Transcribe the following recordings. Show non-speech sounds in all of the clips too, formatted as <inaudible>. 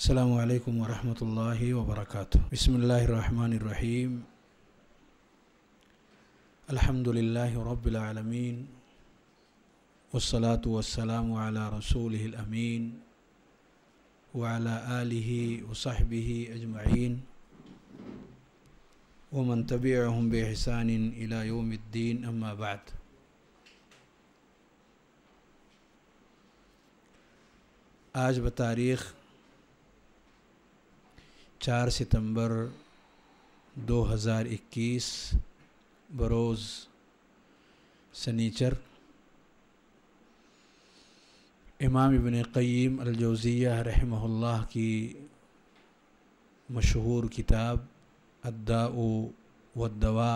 السلام عليكم ورحمة الله وبركاته بسم الله الرحمن الرحيم الحمد لله رب العالمين والصلاة والسلام على رسوله الأمين وعلى آله وصحبه أجمعين ومن تبعهم بإحسان إلى يوم الدين أما بعد آج بتاريخ चार सितंबर 2021 बरोज़ सनीचर इमाम इबन क़ीम अलजोज़िया रहमहुल्लाह की मशहूर किताब अद्दा व दवा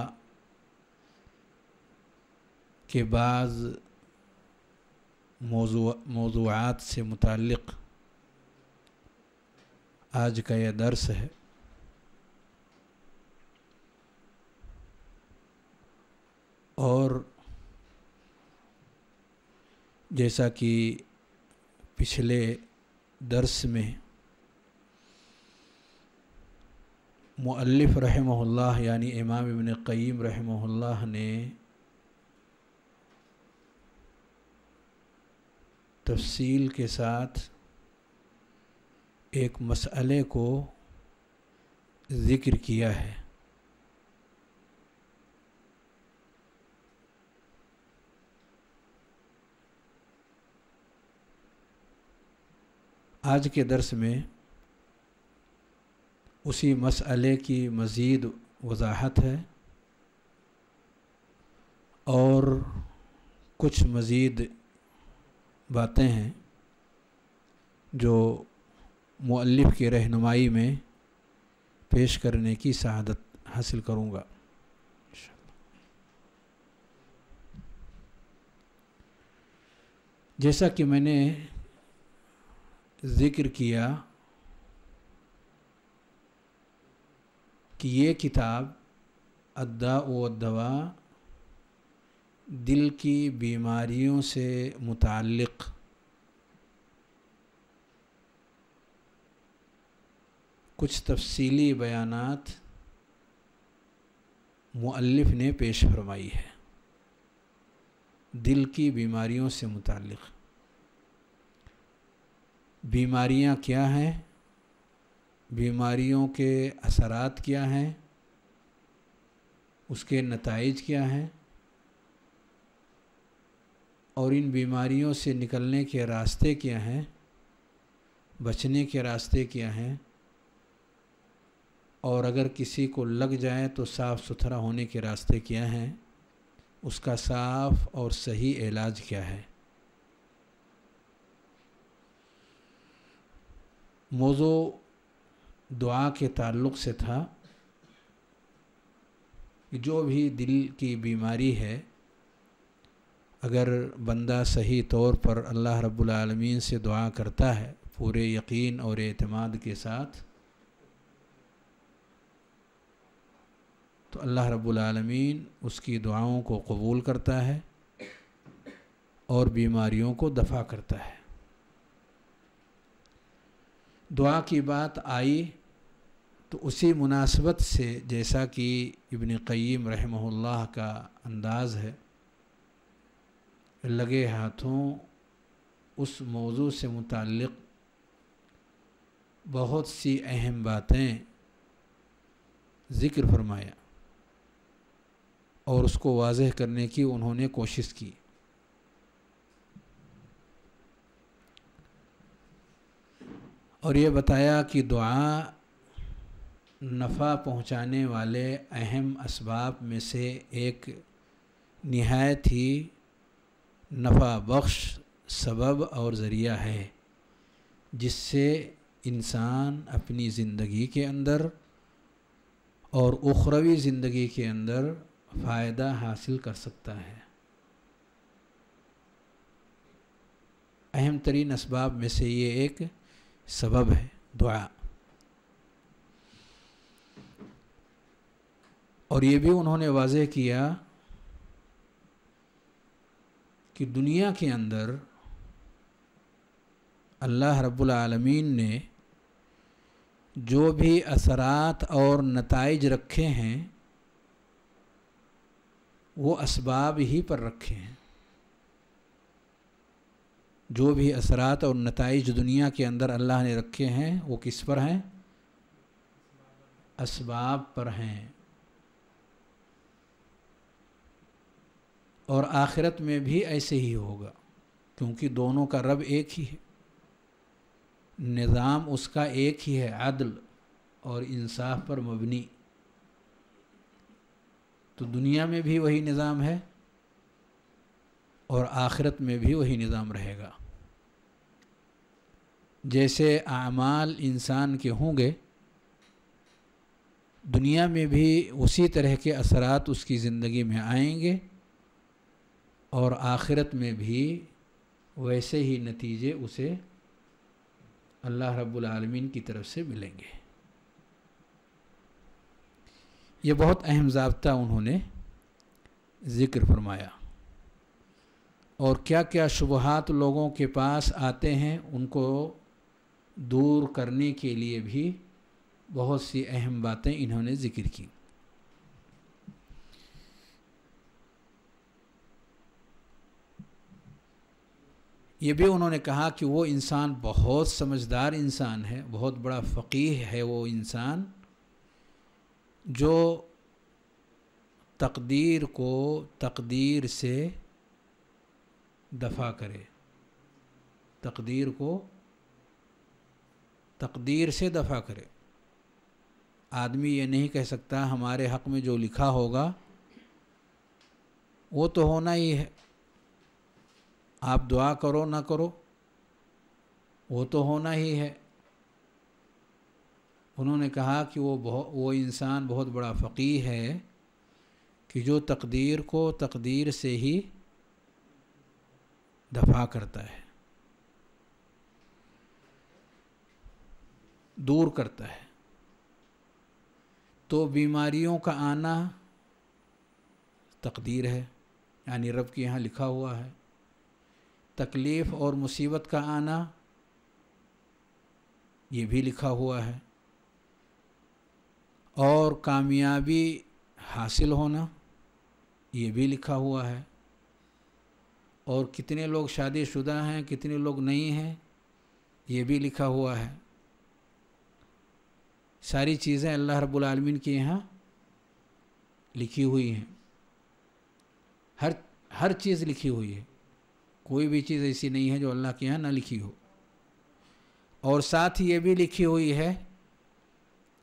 के बाद मौजूद़ से मुतक़ आज का यह दर्श है और जैसा कि पिछले दर्श में मुअल्लिफ़ रहमहुल्लाह यानी इमाम इबन क़ीम रहमहुल्लाह ने तफसील के साथ एक मसले को ज़िक्र किया है आज के दर्स में उसी मसले की मज़ीद वजाहत है और कुछ मज़ीद बातें हैं जो मुल्लिफ़ के रहनुमाई में पेश करने की शहादत हासिल करूँगा जैसा कि मैंने ज़िक्र किया कि ये किताब अद्दा दवा दिल की बीमारियों से मुतक़ कुछ तफसीली बयानात मुअल्लिफ ने पेश फरमाई है दिल की बीमारियों से मुतक़ बीमारियां क्या हैं बीमारियों के असरात क्या हैं उसके नतज क्या हैं और इन बीमारियों से निकलने के रास्ते क्या हैं बचने के रास्ते क्या हैं और अगर किसी को लग जाए तो साफ़ सुथरा होने के रास्ते क्या हैं उसका साफ़ और सही इलाज क्या है मौज़ो दुआ के ताल्लुक़ से था कि जो भी दिल की बीमारी है अगर बंदा सही तौर पर अल्लाह रब्बुल रबालमीन से दुआ करता है पूरे यकीन और अतमाद के साथ तो अल्लाह रब्बुलमीन उसकी दुआओं को कबूल करता है और बीमारियों को दफ़ा करता है दुआ की बात आई तो उसी मुनासबत से जैसा कि इबन क़य्यम रहमहुल्लाह का अंदाज़ है लगे हाथों उस मौजू से मुतक़ बहुत सी अहम बातें ज़िक्र फरमाया और उसको वाजह करने की उन्होंने कोशिश की और ये बताया कि दुआ नफ़ा पहुंचाने वाले अहम इसबाब में से एक नहायत ही नफ़ा बख्श सबब और ज़रिया है जिससे इंसान अपनी ज़िंदगी के अंदर और उखरवी ज़िंदगी के अंदर फायदा हासिल कर सकता है अहम तरीन इसबाब में से ये एक सबब है दुआ और ये भी उन्होंने वाजे किया कि दुनिया के अंदर अल्लाह रब्बुल आलमीन ने जो भी असरात और नतज रखे हैं वो असबाब ही पर रखे हैं जो भी असरात और नतज दुनिया के अंदर अल्लाह ने रखे हैं वो किस पर हैं असबाब पर हैं और आखिरत में भी ऐसे ही होगा क्योंकि दोनों का रब एक ही है निज़ाम उसका एक ही है अदल और इंसाफ पर मबनी तो दुनिया में भी वही निज़ाम है और आखिरत में भी वही निज़ाम रहेगा जैसे आमाल इंसान के होंगे दुनिया में भी उसी तरह के असरात उसकी ज़िंदगी में आएंगे और आखिरत में भी वैसे ही नतीजे उसे अल्लाह रब्बुल रब्लमिन की तरफ से मिलेंगे ये बहुत अहम जबता उन्होंने ज़िक्र फरमाया और क्या क्या शुबहत लोगों के पास आते हैं उनको दूर करने के लिए भी बहुत सी अहम बातें इन्होंने ज़िक्र की ये भी उन्होंने कहा कि वो इंसान बहुत समझदार इंसान है बहुत बड़ा फ़कीह है वो इंसान जो तकदीर को तकदीर से दफ़ा करे तकदीर को तकदीर से दफ़ा करे आदमी ये नहीं कह सकता हमारे हक़ में जो लिखा होगा वो तो होना ही है आप दुआ करो ना करो वो तो होना ही है उन्होंने कहा कि वो बहुत वो इंसान बहुत बड़ा फ़कीर है कि जो तकदीर को तकदीर से ही दफा करता है दूर करता है तो बीमारियों का आना तकदीर है यानी रब के यहाँ लिखा हुआ है तकलीफ़ और मुसीबत का आना ये भी लिखा हुआ है और कामयाबी हासिल होना ये भी लिखा हुआ है और कितने लोग शादीशुदा हैं कितने लोग नहीं हैं ये भी लिखा हुआ है सारी चीज़ें अल्लाह रब्बुल आलमीन के यहाँ लिखी हुई हैं हर हर चीज़ लिखी हुई है कोई भी चीज़ ऐसी नहीं है जो अल्लाह के यहाँ ना लिखी हो और साथ ही ये भी लिखी हुई है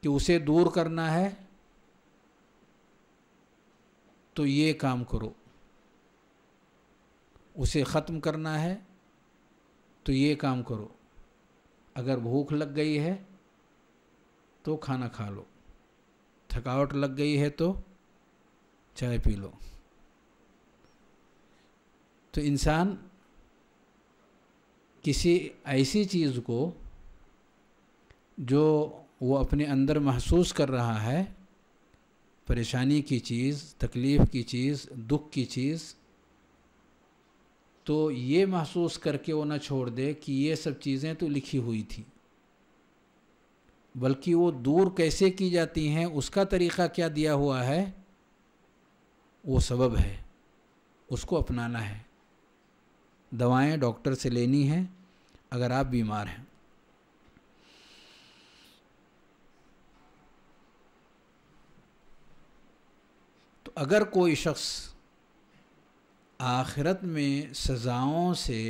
कि उसे दूर करना है तो ये काम करो उसे ख़त्म करना है तो ये काम करो अगर भूख लग गई है तो खाना खा लो थकावट लग गई है तो चाय पी लो तो इंसान किसी ऐसी चीज़ को जो वो अपने अंदर महसूस कर रहा है परेशानी की चीज़ तकलीफ़ की चीज़ दुख की चीज़ तो ये महसूस करके वो ना छोड़ दे कि ये सब चीज़ें तो लिखी हुई थी बल्कि वो दूर कैसे की जाती हैं उसका तरीक़ा क्या दिया हुआ है वो सबब है उसको अपनाना है दवाएं डॉक्टर से लेनी हैं अगर आप बीमार हैं अगर कोई शख्स आखिरत में सज़ाओं से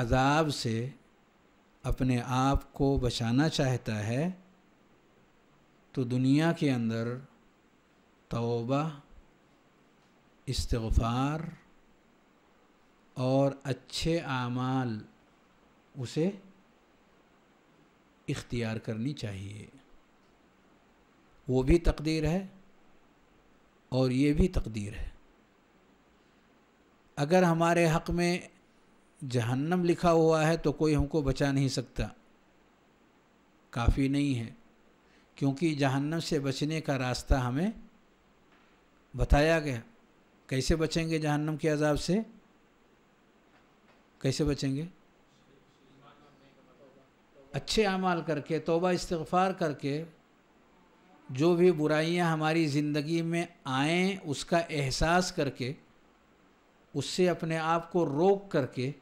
अजाब से अपने आप को बचाना चाहता है तो दुनिया के अंदर तोबा इस्तफ़ार और अच्छे आमाल उसे इख्तियार करनी चाहिए वो भी तकदीर है और ये भी तकदीर है अगर हमारे हक़ में जहन्नम लिखा हुआ है तो कोई हमको बचा नहीं सकता काफ़ी नहीं है क्योंकि जहन्नम से बचने का रास्ता हमें बताया गया कैसे बचेंगे जहन्नम के अजाब से कैसे बचेंगे अच्छे अमाल करके तोबा इस्तफ़ार करके जो भी बुराइयां हमारी ज़िंदगी में आएँ उसका एहसास करके उससे अपने आप को रोक करके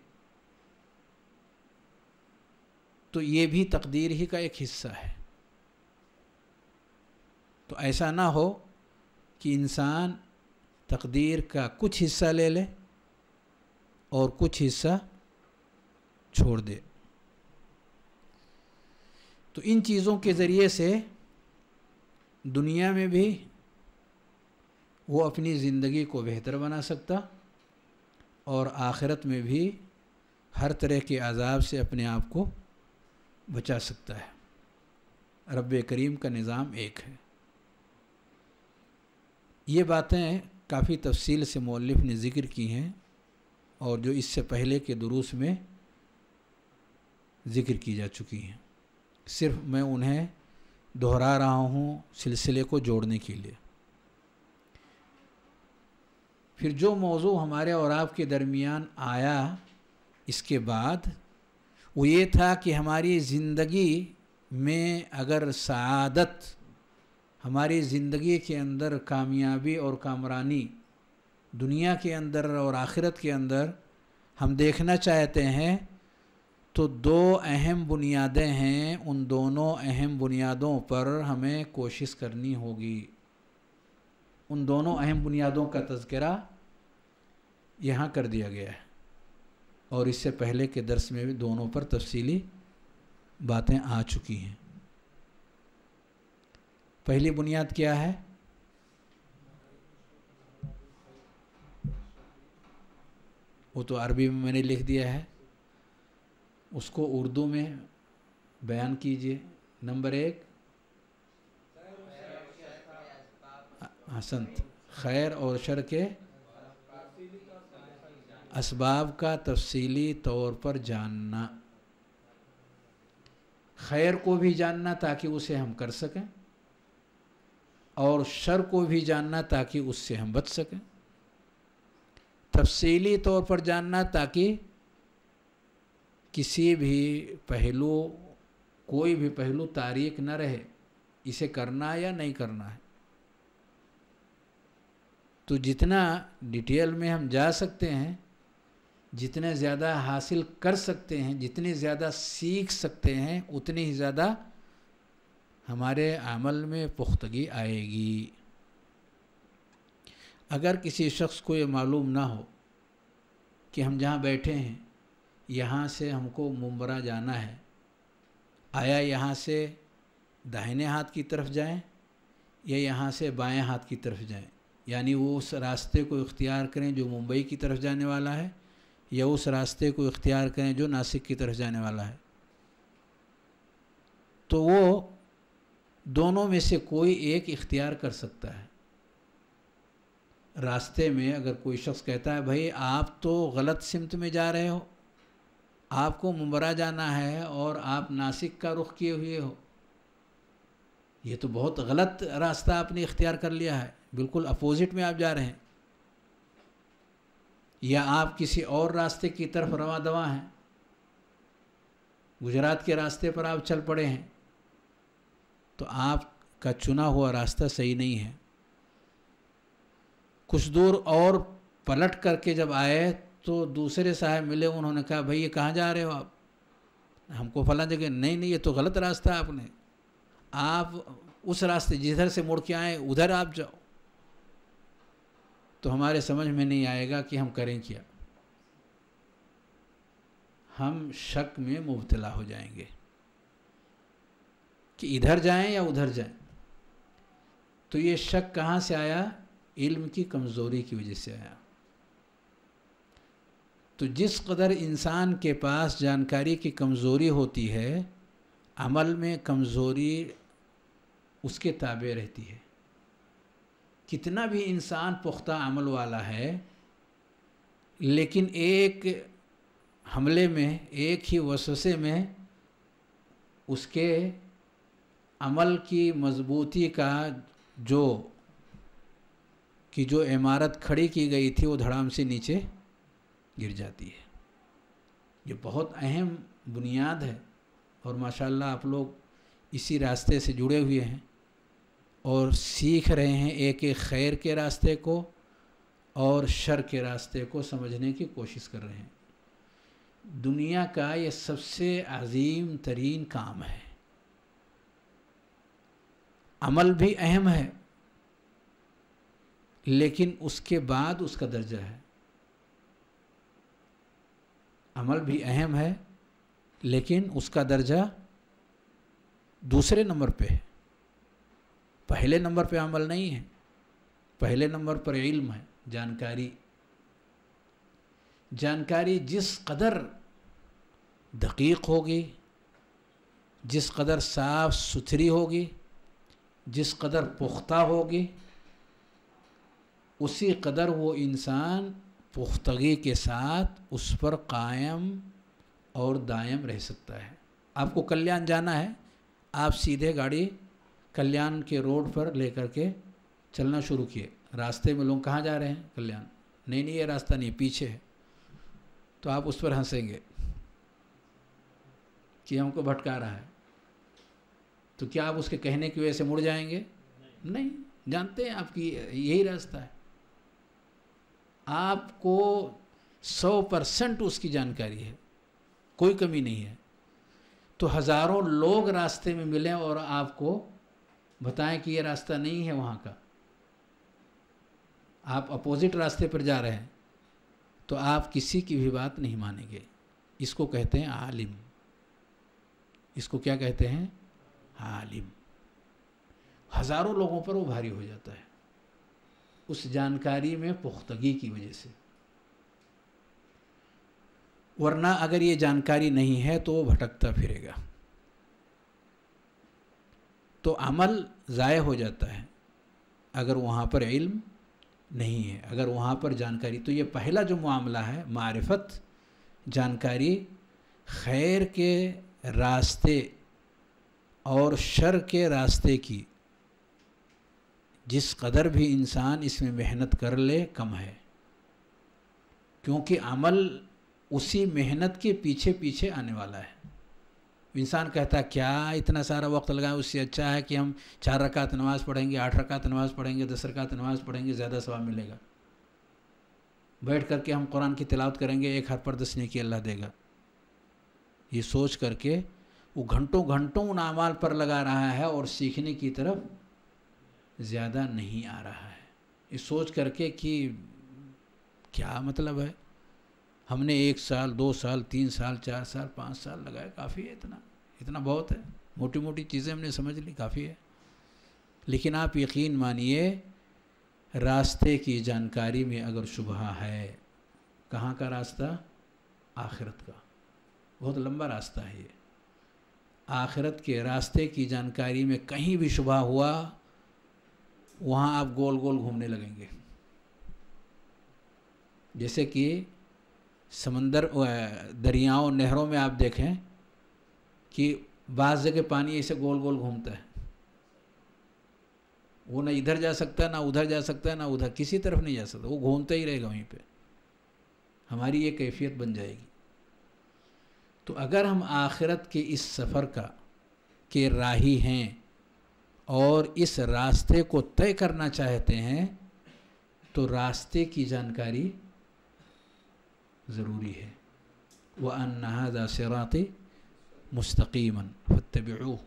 तो ये भी तकदीर ही का एक हिस्सा है तो ऐसा ना हो कि इंसान तकदीर का कुछ हिस्सा ले ले और कुछ हिस्सा छोड़ दे तो इन चीज़ों के ज़रिए से दुनिया में भी वो अपनी ज़िंदगी को बेहतर बना सकता और आखिरत में भी हर तरह के अजाब से अपने आप को बचा सकता है रब करीम का निज़ाम एक है ये बातें काफ़ी तफसील से मौलफ ने ज़िक्र की हैं और जो इससे पहले के दुरूस में ज़िक्र की जा चुकी हैं सिर्फ मैं उन्हें दोहरा रहा हूँ सिलसिले को जोड़ने के लिए फिर जो मौजू हमारे और आपके दरमियान आया इसके बाद वो ये था कि हमारी ज़िंदगी में अगर सदत हमारी ज़िंदगी के अंदर कामयाबी और कामरानी दुनिया के अंदर और आखिरत के अंदर हम देखना चाहते हैं तो दो अहम बुनियादें हैं उन दोनों अहम बुनियादों पर हमें कोशिश करनी होगी उन दोनों अहम बुनियादों का तस्करा यहाँ कर दिया गया है और इससे पहले के दर्स में भी दोनों पर तफसीली बातें आ चुकी हैं पहली बुनियाद क्या है वो तो अरबी में मैंने लिख दिया है उसको उर्दू में बयान कीजिए नंबर एक हसंत खैर और शर के इसबाब का तफसीली तौर पर जानना खैर को भी जानना ताकि उसे हम कर सकें और शर को भी जानना ताकि उससे हम बच सकें तफसीली तौर पर जानना ताकि किसी भी पहलू कोई भी पहलू तारीख न रहे इसे करना या नहीं करना है तो जितना डिटेल में हम जा सकते हैं जितने ज़्यादा हासिल कर सकते हैं जितनी ज़्यादा सीख सकते हैं उतनी ही ज़्यादा हमारे अमल में पुख्तगी आएगी अगर किसी शख्स को ये मालूम ना हो कि हम जहाँ बैठे हैं यहाँ से हमको मुम्बरा जाना है आया यहाँ से दाहिने हाथ की तरफ जाएं या यहाँ से बाएं हाथ की तरफ जाएं यानी वो उस रास्ते को इख्तियार करें जो मुंबई की तरफ जाने वाला है या उस रास्ते को इख्तियार करें जो नासिक की तरफ जाने वाला है तो वो दोनों में से कोई एक इख्तियार कर सकता है रास्ते में अगर कोई शख्स कहता है भाई आप तो गलत सिमत में जा रहे हो आपको मुमरा जाना है और आप नासिक का रुख किए हुए हो ये तो बहुत गलत रास्ता आपने इख्तियार कर लिया है बिल्कुल अपोज़िट में आप जा रहे हैं या आप किसी और रास्ते की तरफ रवा दवा हैं गुजरात के रास्ते पर आप चल पड़े हैं तो आपका चुना हुआ रास्ता सही नहीं है कुछ दूर और पलट करके जब आए तो दूसरे साहब मिले उन्होंने कहा भाई ये कहाँ जा रहे हो आप हमको फला जगह नहीं नहीं ये तो गलत रास्ता आपने आप उस रास्ते जिधर से मुड़ के आए उधर आप जाओ तो हमारे समझ में नहीं आएगा कि हम करें क्या हम शक में मुबतला हो जाएंगे कि इधर जाएं या उधर जाएं तो ये शक कहाँ से आया इल्म की कमज़ोरी की वजह से आया तो जिस कदर इंसान के पास जानकारी की कमज़ोरी होती है अमल में कमज़ोरी उसके ताबे रहती है कितना भी इंसान पुख्ता अमल वाला है लेकिन एक हमले में एक ही वसुसे में उसके अमल की मजबूती का जो कि जो इमारत खड़ी की गई थी वो धड़ाम से नीचे गिर जाती है ये बहुत अहम बुनियाद है और माशाल्लाह आप लोग इसी रास्ते से जुड़े हुए हैं और सीख रहे हैं एक एक खैर के रास्ते को और शर के रास्ते को समझने की कोशिश कर रहे हैं दुनिया का ये सबसे अजीम तरीन काम है अमल भी अहम है लेकिन उसके बाद उसका दर्जा है अमल भी अहम है लेकिन उसका दर्जा दूसरे नंबर पे है पहले नंबर पे अमल नहीं है पहले नंबर पर इल्म है जानकारी जानकारी जिस कदर दकीक होगी जिस कदर साफ सुथरी होगी जिस कदर पुख्ता होगी उसी कदर वो इंसान पुख्तगी के साथ उस पर कायम और दायम रह सकता है आपको कल्याण जाना है आप सीधे गाड़ी कल्याण के रोड पर लेकर के चलना शुरू किए रास्ते में लोग कहाँ जा रहे हैं कल्याण नहीं नहीं ये रास्ता नहीं पीछे है तो आप उस पर हंसेंगे कि हमको भटका रहा है तो क्या आप उसके कहने की वजह से मुड़ जाएंगे नहीं जानते हैं आपकी यही रास्ता है आपको सौ परसेंट उसकी जानकारी है कोई कमी नहीं है तो हज़ारों लोग रास्ते में मिलें और आपको बताएं कि ये रास्ता नहीं है वहाँ का आप अपोजिट रास्ते पर जा रहे हैं तो आप किसी की भी बात नहीं मानेंगे इसको कहते हैं आलिम इसको क्या कहते हैं आलिम हज़ारों लोगों पर वो भारी हो जाता है उस जानकारी में पुख्तगी की वजह से वरना अगर ये जानकारी नहीं है तो वो भटकता फिरेगा तो अमल ज़ाय हो जाता है अगर वहाँ पर इल्म नहीं है अगर वहाँ पर जानकारी तो ये पहला जो मामला है मारफत जानकारी खैर के रास्ते और शर के रास्ते की जिस कदर भी इंसान इसमें मेहनत कर ले कम है क्योंकि अमल उसी मेहनत के पीछे पीछे आने वाला है इंसान कहता है क्या इतना सारा वक्त लगाए उससे अच्छा है कि हम चार रकात नमाज़ पढ़ेंगे आठ रकात नमाज़ पढ़ेंगे दस रकात नमाज़ पढ़ेंगे ज़्यादा सवाब मिलेगा बैठ करके हम कुरान की तिलावत करेंगे एक हर पर दस नेकी अल्लाह देगा ये सोच करके वो घंटों घंटों उन अमाल पर लगा रहा है और सीखने की तरफ ज़्यादा नहीं आ रहा है ये सोच करके कि क्या मतलब है हमने एक साल दो साल तीन साल चार साल पाँच साल लगाए काफ़ी है इतना इतना बहुत है मोटी मोटी चीज़ें हमने समझ ली काफ़ी है लेकिन आप यकीन मानिए रास्ते की जानकारी में अगर शुबहा है कहाँ का रास्ता आखिरत का बहुत लंबा रास्ता है ये आखिरत के रास्ते की जानकारी में कहीं भी शुबा हुआ वहाँ आप गोल गोल घूमने लगेंगे जैसे कि समंदर दरियाओं नहरों में आप देखें कि बाज़ जगह पानी ऐसे गोल गोल घूमता है वो ना इधर जा सकता है ना उधर जा सकता है ना उधर किसी तरफ नहीं जा सकता वो घूमता ही रहेगा वहीं पे हमारी ये कैफियत बन जाएगी तो अगर हम आखिरत के इस सफ़र का के राही हैं और इस रास्ते को तय करना चाहते हैं तो रास्ते की जानकारी ज़रूरी है व अनहदा सरात मुस्तकीमन फतबू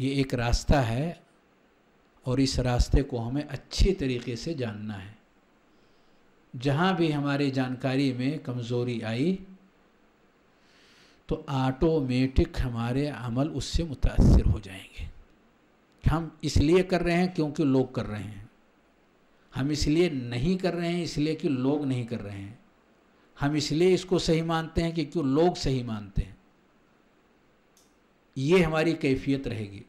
ये एक रास्ता है और इस रास्ते को हमें अच्छे तरीके से जानना है जहाँ भी हमारी जानकारी में कमज़ोरी आई तो ऑटोमेटिक हमारे अमल उससे मुतासर हो जाएंगे हम इसलिए कर रहे हैं क्योंकि लोग कर रहे हैं हम इसलिए नहीं कर रहे हैं इसलिए कि लोग नहीं कर रहे हैं हम इसलिए इसको सही मानते हैं कि क्यों लोग सही मानते हैं ये हमारी कैफियत रहेगी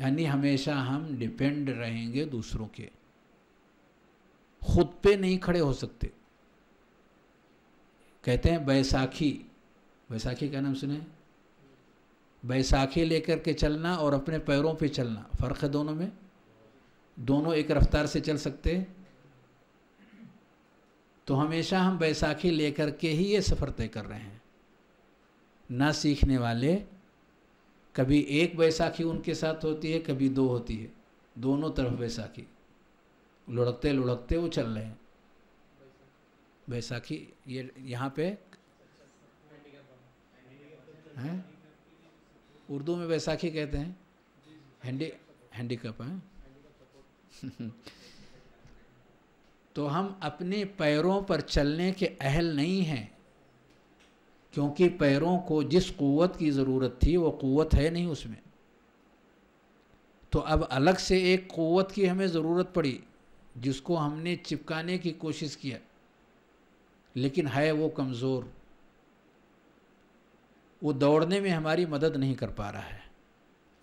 यानी हमेशा हम डिपेंड रहेंगे दूसरों के खुद पे नहीं खड़े हो सकते कहते हैं बैसाखी बैसाखी का नाम सुने बैसाखी लेकर के चलना और अपने पैरों पे चलना फ़र्क है दोनों में दोनों एक रफ्तार से चल सकते हैं तो हमेशा हम बैसाखी लेकर के ही ये सफ़र तय कर रहे हैं ना सीखने वाले कभी एक बैसाखी उनके साथ होती है कभी दो होती है दोनों तरफ बैसाखी लुढ़कते लुढ़कते वो चल रहे हैं बैसाखी ये यहाँ पे हैं उर्दू में वैसाखी कहते हैं हैंडी हैंडीकप है <laughs> तो हम अपने पैरों पर चलने के अहल नहीं हैं क्योंकि पैरों को जिस क़वत की ज़रूरत थी वो क़वत है नहीं उसमें तो अब अलग से एक क़वत की हमें ज़रूरत पड़ी जिसको हमने चिपकाने की कोशिश किया लेकिन है वो कमज़ोर वो दौड़ने में हमारी मदद नहीं कर पा रहा है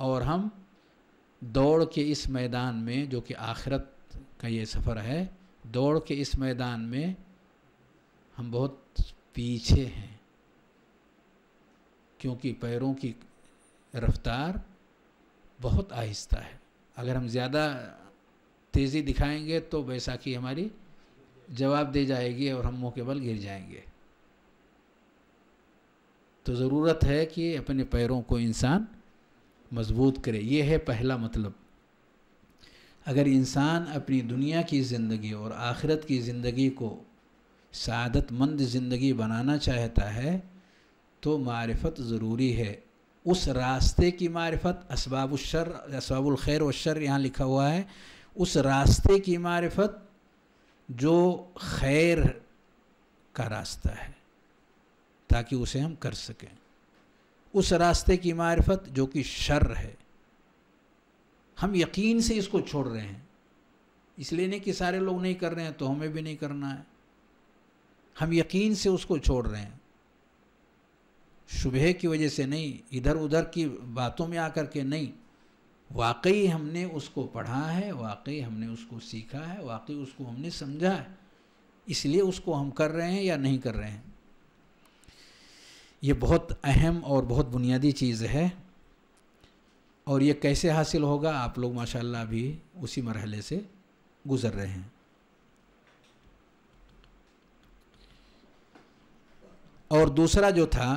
और हम दौड़ के इस मैदान में जो कि आखिरत का ये सफ़र है दौड़ के इस मैदान में हम बहुत पीछे हैं क्योंकि पैरों की रफ्तार बहुत आहिस्ता है अगर हम ज़्यादा तेज़ी दिखाएंगे तो बैसाखी हमारी जवाब दे जाएगी और हम मुँह के बल गिर जाएंगे तो ज़रूरत है कि अपने पैरों को इंसान मजबूत करे ये है पहला मतलब अगर इंसान अपनी दुनिया की ज़िंदगी और आखिरत की ज़िंदगी को सदतमंद ज़िंदगी बनाना चाहता है तो मारफत ज़रूरी है उस रास्ते की मारफत इसबाबुलशर खैर वशर यहाँ लिखा हुआ है उस रास्ते की मारफत जो खैर का रास्ता है ताकि उसे हम कर सकें उस रास्ते की मार्फत जो कि शर है हम यकीन से इसको छोड़ रहे हैं इसलिए नहीं कि सारे लोग नहीं कर रहे हैं तो हमें भी नहीं करना है हम यकीन से उसको छोड़ रहे हैं शुबह की वजह से नहीं इधर उधर की बातों में आकर के नहीं वाकई हमने उसको पढ़ा है वाकई हमने उसको सीखा है वाकई उसको हमने समझा है इसलिए उसको हम कर रहे हैं या नहीं कर रहे हैं ये बहुत अहम और बहुत बुनियादी चीज़ है और ये कैसे हासिल होगा आप लोग माशाल्लाह भी उसी मरहले से गुज़र रहे हैं और दूसरा जो था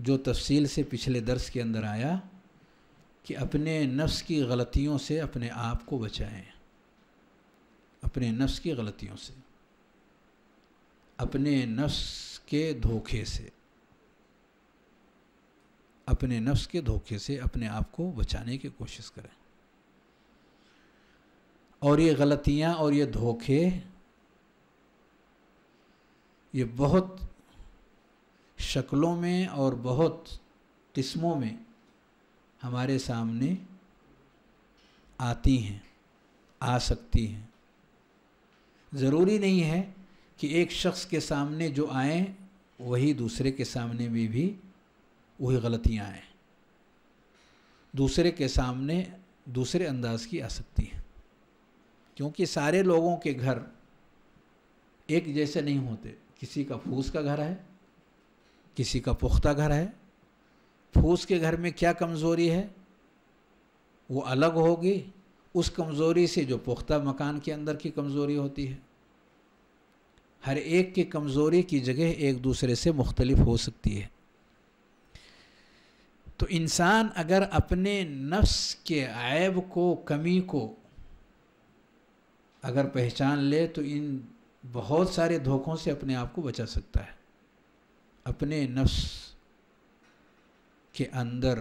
जो तफसील से पिछले दर्स के अंदर आया कि अपने नफ्स की गलतियों से अपने आप को बचाएं अपने नफ्स की गलतियों से अपने नफ्स के धोखे से अपने नफ्स के धोखे से अपने आप को बचाने की कोशिश करें और ये गलतियाँ और ये धोखे ये बहुत शक्लों में और बहुत किस्मों में हमारे सामने आती हैं आ सकती हैं ज़रूरी नहीं है कि एक शख्स के सामने जो आए वही दूसरे के सामने भी भी वही गलतियाँ हैं दूसरे के सामने दूसरे अंदाज की आ सकती हैं क्योंकि सारे लोगों के घर एक जैसे नहीं होते किसी का फूस का घर है किसी का पुख्ता घर है फूस के घर में क्या कमज़ोरी है वो अलग होगी उस कमज़ोरी से जो पुख्ता मकान के अंदर की कमज़ोरी होती है हर एक की कमज़ोरी की जगह एक दूसरे से मुख्तलिफ हो सकती है तो इंसान अगर अपने नफ्स के ऐब को कमी को अगर पहचान ले तो इन बहुत सारे धोखों से अपने आप को बचा सकता है अपने नफ्स के अंदर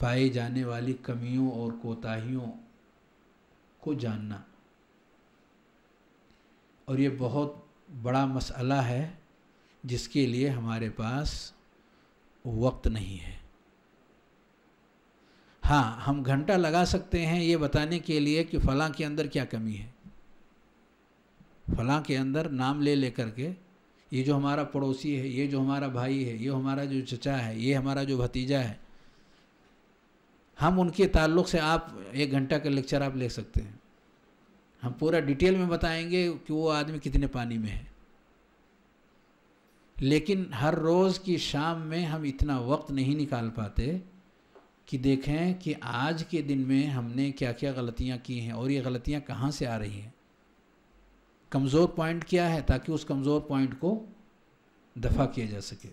पाई जाने वाली कमियों और कोताहियों को जानना और ये बहुत बड़ा मसला है जिसके लिए हमारे पास वक्त नहीं है हाँ हम घंटा लगा सकते हैं ये बताने के लिए कि फलां के अंदर क्या कमी है फलां के अंदर नाम ले लेकर के ये जो हमारा पड़ोसी है ये जो हमारा भाई है ये हमारा जो चचा है ये हमारा जो भतीजा है हम उनके ताल्लुक से आप एक घंटा का लेक्चर आप ले सकते हैं हम पूरा डिटेल में बताएंगे कि वो आदमी कितने पानी में है लेकिन हर रोज़ की शाम में हम इतना वक्त नहीं निकाल पाते कि देखें कि आज के दिन में हमने क्या क्या गलतियां की हैं और ये गलतियां कहाँ से आ रही हैं कमज़ोर पॉइंट क्या है ताकि उस कमज़ोर पॉइंट को दफ़ा किया जा सके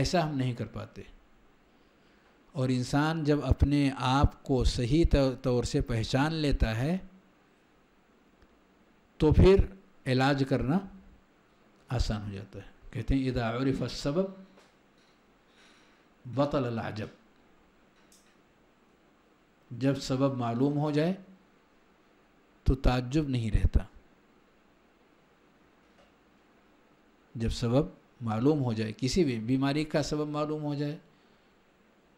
ऐसा हम नहीं कर पाते और इंसान जब अपने आप को सही तौर से पहचान लेता है तो फिर इलाज करना आसान हो जाता है कहते हैं इधा उर्फ सबब बतल लाजब जब सबब मालूम हो जाए तो ताज्जुब नहीं रहता जब सबब मालूम हो जाए किसी भी बीमारी का सबब मालूम हो जाए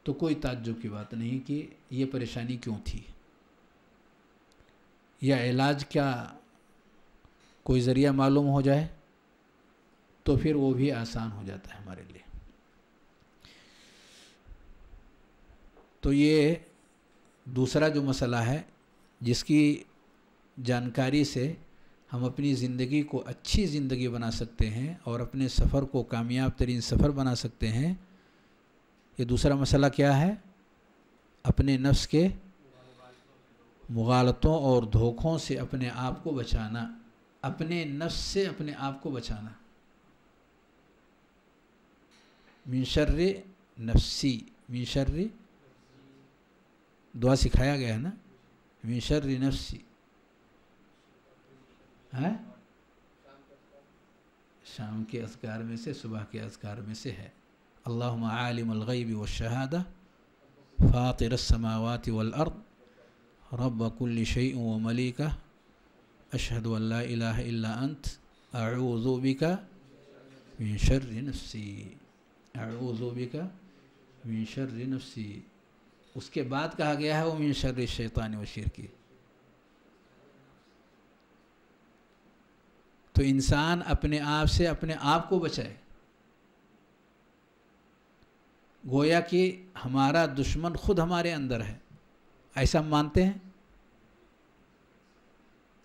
तो कोई ताज्जुब की बात नहीं कि ये परेशानी क्यों थी या इलाज क्या कोई ज़रिया मालूम हो जाए तो फिर वो भी आसान हो जाता है हमारे लिए तो ये दूसरा जो मसला है जिसकी जानकारी से हम अपनी ज़िंदगी को अच्छी ज़िंदगी बना सकते हैं और अपने सफ़र को कामयाब तरीन सफ़र बना सकते हैं ये दूसरा मसला क्या है अपने नफ्स के मुगालतों और धोखों से अपने आप को बचाना अपने नफ्स से अपने आप को बचाना मिनशर्र नफसी मिनशर्र दुआ सिखाया गया है ना मिनशर्र नफसी है शाम के असकार में से सुबह के असकार में से है अल्लाम अलगैब व शहादा फ़ातर समावत वलअर्द रब व मलिका अशहद अंत अरूज़ोबिका विंशर नफसी अरूज़ोबिका विंशर नफसी उसके बाद कहा गया है वो शर शैतान व की तो इंसान अपने आप से अपने आप को बचाए गोया कि हमारा दुश्मन खुद हमारे अंदर है ऐसा हम मानते हैं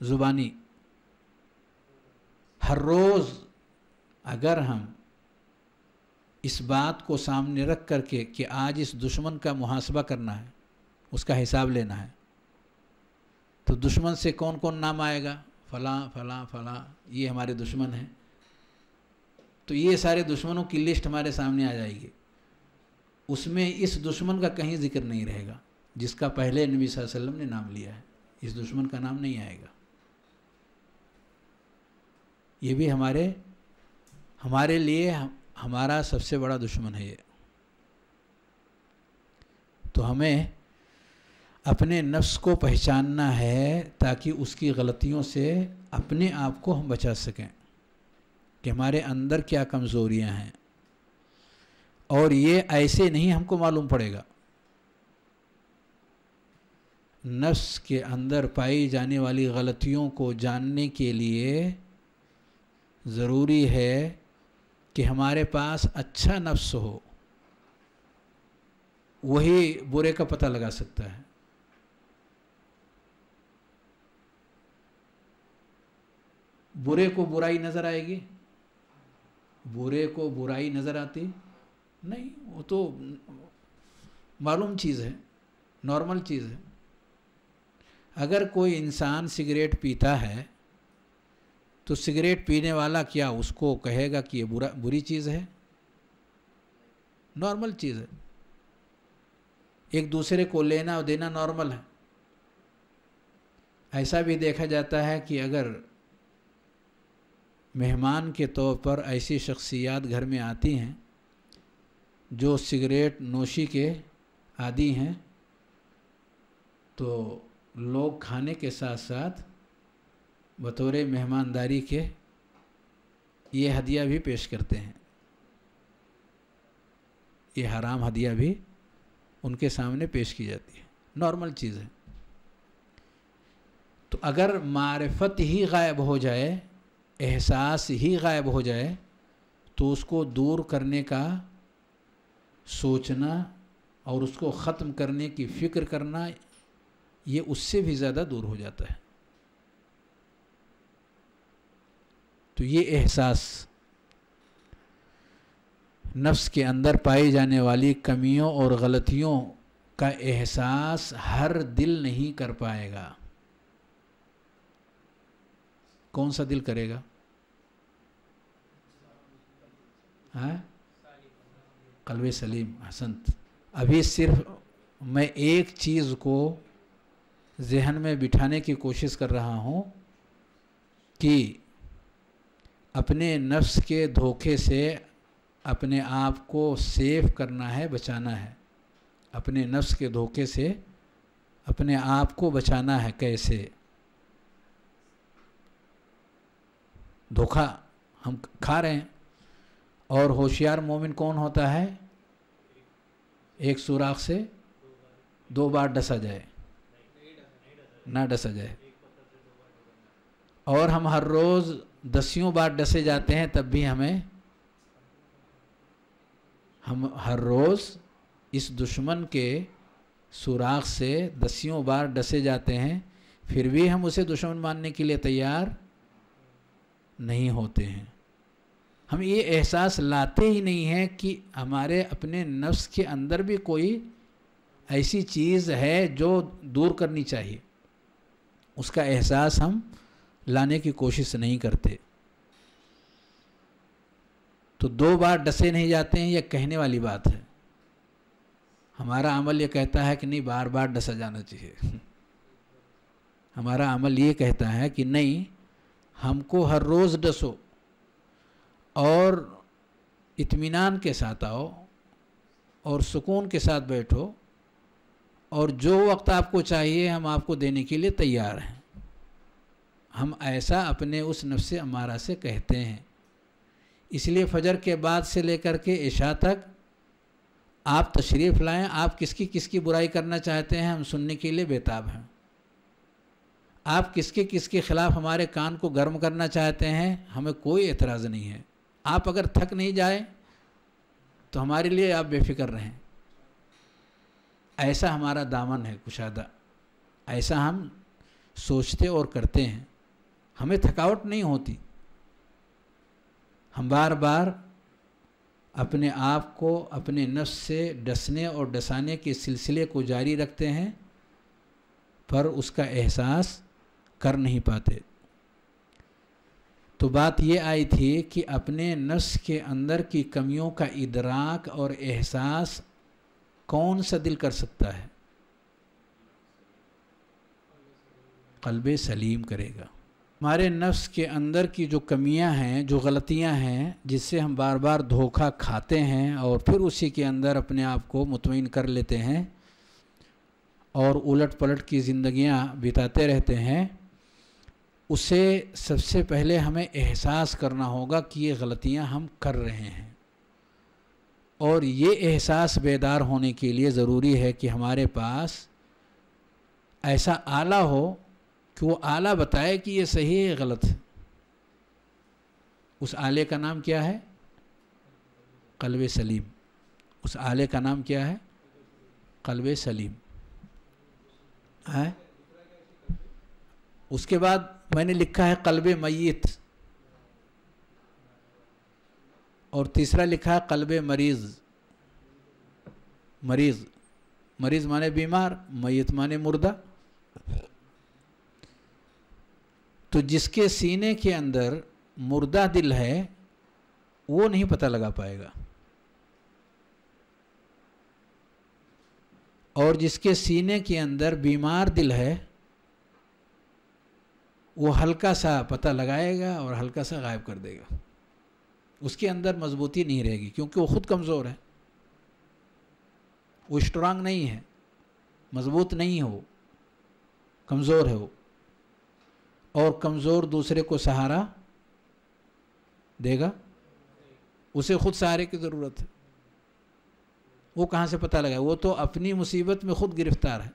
ज़ुबानी हर रोज़ अगर हम इस बात को सामने रख कर के कि आज इस दुश्मन का मुहासबा करना है उसका हिसाब लेना है तो दुश्मन से कौन कौन नाम आएगा फ़लाँ फ़लाँ फ़लाँ ये हमारे दुश्मन हैं तो ये सारे दुश्मनों की लिस्ट हमारे सामने आ जाएगी उसमें इस दुश्मन का कहीं जिक्र नहीं रहेगा जिसका पहले नबी वसल्लम ने नाम लिया है इस दुश्मन का नाम नहीं आएगा ये भी हमारे हमारे लिए हमारा सबसे बड़ा दुश्मन है ये तो हमें अपने नफ्स को पहचानना है ताकि उसकी गलतियों से अपने आप को हम बचा सकें कि हमारे अंदर क्या कमज़ोरियां हैं और ये ऐसे नहीं हमको मालूम पड़ेगा नफ्स के अंदर पाई जाने वाली गलतियों को जानने के लिए ज़रूरी है कि हमारे पास अच्छा नफ्स हो वही बुरे का पता लगा सकता है बुरे को बुराई नज़र आएगी बुरे को बुराई नज़र आती नहीं वो तो मालूम चीज़ है नॉर्मल चीज़ है अगर कोई इंसान सिगरेट पीता है तो सिगरेट पीने वाला क्या उसको कहेगा कि ये बुरा बुरी चीज़ है नॉर्मल चीज़ है एक दूसरे को लेना और देना नॉर्मल है ऐसा भी देखा जाता है कि अगर मेहमान के तौर पर ऐसी शख्सियात घर में आती हैं जो सिगरेट नोशी के आदि हैं तो लोग खाने के साथ साथ बतौर मेहमानदारी के ये हदिया भी पेश करते हैं ये हराम हदिया भी उनके सामने पेश की जाती है नॉर्मल चीज़ है तो अगर मारफत ही गायब हो जाए एहसास ही गायब हो जाए तो उसको दूर करने का सोचना और उसको ख़त्म करने की फ़िक्र करना ये उससे भी ज़्यादा दूर हो जाता है तो ये एहसास नफ्स के अंदर पाई जाने वाली कमियों और गलतियों का एहसास हर दिल नहीं कर पाएगा कौन सा दिल करेगा हाँ कलवे सलीम हसंत अभी सिर्फ मैं एक चीज़ को जहन में बिठाने की कोशिश कर रहा हूँ कि अपने नफ्स के धोखे से अपने आप को सेफ करना है बचाना है अपने नफ्स के धोखे से अपने आप को बचाना है कैसे धोखा हम खा रहे हैं और होशियार मोमिन कौन होता है एक सुराख से दो बार डसा जाए ना डसा जाए और हम हर रोज़ दसियों बार डसे जाते हैं तब भी हमें हम हर रोज़ इस दुश्मन के सुराख से दसियों बार डसे जाते हैं फिर भी हम उसे दुश्मन मानने के लिए तैयार नहीं होते हैं हम ये एहसास लाते ही नहीं हैं कि हमारे अपने नफ्स के अंदर भी कोई ऐसी चीज़ है जो दूर करनी चाहिए उसका एहसास हम लाने की कोशिश नहीं करते तो दो बार डसे नहीं जाते हैं यह कहने वाली बात है हमारा अमल ये कहता है कि नहीं बार बार डसा जाना चाहिए <laughs> हमारा अमल ये कहता है कि नहीं हमको हर रोज़ डसो और इत्मीनान के साथ आओ और सुकून के साथ बैठो और जो वक्त आपको चाहिए हम आपको देने के लिए तैयार हैं हम ऐसा अपने उस नफ्स अमारा से कहते हैं इसलिए फजर के बाद से लेकर के ईशा तक आप तशरीफ़ लाएं आप किसकी किसकी बुराई करना चाहते हैं हम सुनने के लिए बेताब हैं आप किसके किसके ख़िलाफ़ हमारे कान को गर्म करना चाहते हैं हमें कोई एतराज़ नहीं है आप अगर थक नहीं जाए तो हमारे लिए आप बेफिक्र रहें ऐसा हमारा दामन है कुशादा ऐसा हम सोचते और करते हैं हमें थकावट नहीं होती हम बार बार अपने आप को अपने नफ्स से डसने और डसाने के सिलसिले को जारी रखते हैं पर उसका एहसास कर नहीं पाते तो बात यह आई थी कि अपने नस के अंदर की कमियों का इदराक और एहसास कौन सा दिल कर सकता है कलब सलीम करेगा हमारे नफ्स के अंदर की जो कमियां हैं जो गलतियां हैं जिससे हम बार बार धोखा खाते हैं और फिर उसी के अंदर अपने आप को मुतमिन कर लेते हैं और उलट पलट की ज़िंदगियां बिताते रहते हैं उसे सबसे पहले हमें एहसास करना होगा कि ये गलतियां हम कर रहे हैं और ये एहसास बेदार होने के लिए ज़रूरी है कि हमारे पास ऐसा आला हो कि वो आला बताए कि ये सही है या गलत है उस आले का नाम क्या है कलब सलीम उस आले का नाम क्या है कलब सलीम है उसके बाद मैंने लिखा है कलब मैत और तीसरा लिखा है कल्ब मरीज़ मरीज़ मरीज़ माने बीमार मैत माने मुर्दा तो जिसके सीने के अंदर मुर्दा दिल है वो नहीं पता लगा पाएगा और जिसके सीने के अंदर बीमार दिल है वो हल्का सा पता लगाएगा और हल्का सा गायब कर देगा उसके अंदर मजबूती नहीं रहेगी क्योंकि वो खुद कमज़ोर है वो स्ट्रांग नहीं है मजबूत नहीं है वो कमज़ोर है वो और कमज़ोर दूसरे को सहारा देगा उसे खुद सहारे की ज़रूरत है वो कहाँ से पता लगा वो तो अपनी मुसीबत में खुद गिरफ्तार है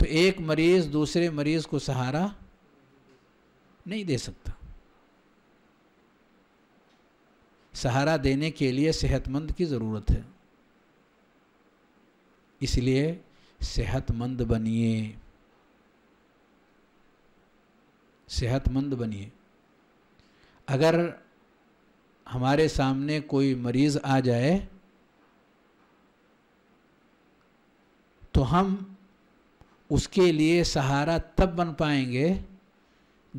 तो एक मरीज़ दूसरे मरीज़ को सहारा नहीं दे सकता सहारा देने के लिए सेहतमंद की ज़रूरत है इसलिए सेहतमंद बनिए सेहतमंद बनिए अगर हमारे सामने कोई मरीज़ आ जाए तो हम उसके लिए सहारा तब बन पाएंगे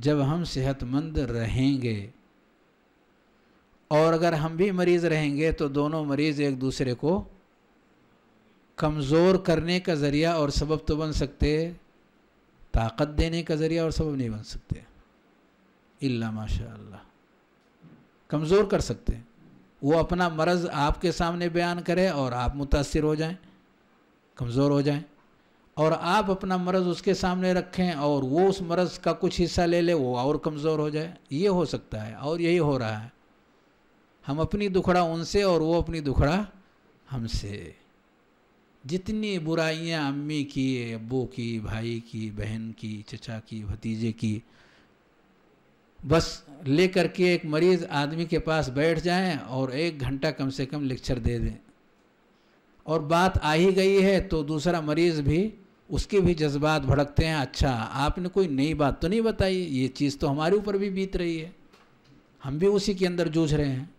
जब हम सेहतमंद रहेंगे और अगर हम भी मरीज़ रहेंगे तो दोनों मरीज़ एक दूसरे को कमज़ोर करने का ज़रिया और सबब तो बन सकते ताकत देने का ज़रिया और सबब नहीं बन सकते इल्ला माशा कमज़ोर कर सकते हैं वो अपना मर्ज़ आपके सामने बयान करे और आप मुतासर हो जाएं कमज़ोर हो जाएं और आप अपना मर्ज़ उसके सामने रखें और वो उस मर्ज़ का कुछ हिस्सा ले ले वो और कमज़ोर हो जाए ये हो सकता है और यही हो रहा है हम अपनी दुखड़ा उनसे और वो अपनी दुखड़ा हमसे जितनी बुराइयाँ अम्मी की अब्बू की भाई की बहन की चचा की भतीजे की बस ले के एक मरीज़ आदमी के पास बैठ जाएं और एक घंटा कम से कम लेक्चर दे दें और बात आ ही गई है तो दूसरा मरीज़ भी उसके भी जज्बात भड़कते हैं अच्छा आपने कोई नई बात तो नहीं बताई ये चीज़ तो हमारे ऊपर भी बीत रही है हम भी उसी के अंदर जूझ रहे हैं